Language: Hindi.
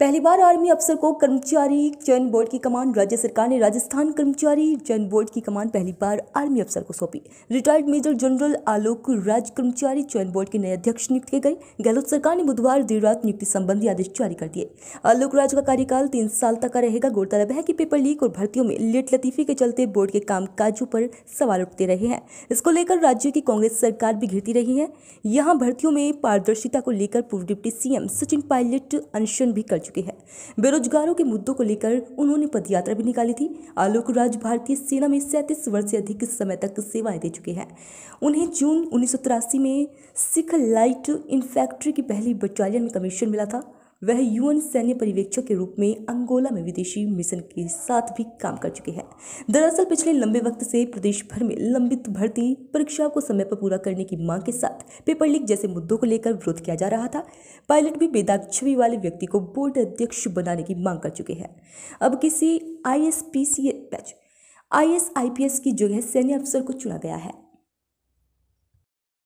पहली बार आर्मी अफसर को कर्मचारी चयन बोर्ड की कमान राज्य सरकार ने राजस्थान कर्मचारी चयन बोर्ड की कमान पहली बार आर्मी अफसर को सौंपी retired major general Alok Raj कर्मचारी चयन बोर्ड के नए अध्यक्ष नियुक्त किए गए गहलोत सरकार ने बुधवार देर रात नियुक्ति संबंधी आदेश जारी कर दिए आलोक राज का कार्यकाल तीन साल तक का रहेगा गौरतलब है कि पेपर लीक और भर्तियों में लेट लतीफी के चलते बोर्ड के काम पर सवाल उठते रहे हैं इसको लेकर राज्य की कांग्रेस सरकार भी घिरती रही है यहाँ भर्तियों में पारदर्शिता को लेकर पूर्व डिप्टी सीएम सचिन पायलट अनशन भी कर चुकी है बेरोजगारों के मुद्दों को लेकर उन्होंने पदयात्रा भी निकाली थी आलोक राज भारतीय सेना में सैंतीस वर्ष से अधिक समय तक सेवाएं दे चुके हैं उन्हें जून उन्नीस में सिख लाइट इन्फैक्ट्री की पहली बटालियन में कमीशन मिला था वह यूएन सैन्य पर्यवेक्षक के रूप में अंगोला में विदेशी मिशन के साथ भी काम कर चुके हैं दरअसल पिछले लंबे वक्त से प्रदेश भर में लंबित भर्ती परीक्षाओं को समय पर पूरा करने की मांग के साथ पेपर लीक जैसे मुद्दों को लेकर विरोध किया जा रहा था पायलट भी बेदाग छवि वाले व्यक्ति को बोर्ड अध्यक्ष बनाने की मांग कर चुके हैं अब किसी I S batch I S I P S की जगह सैन्य अफसर को चुना गया है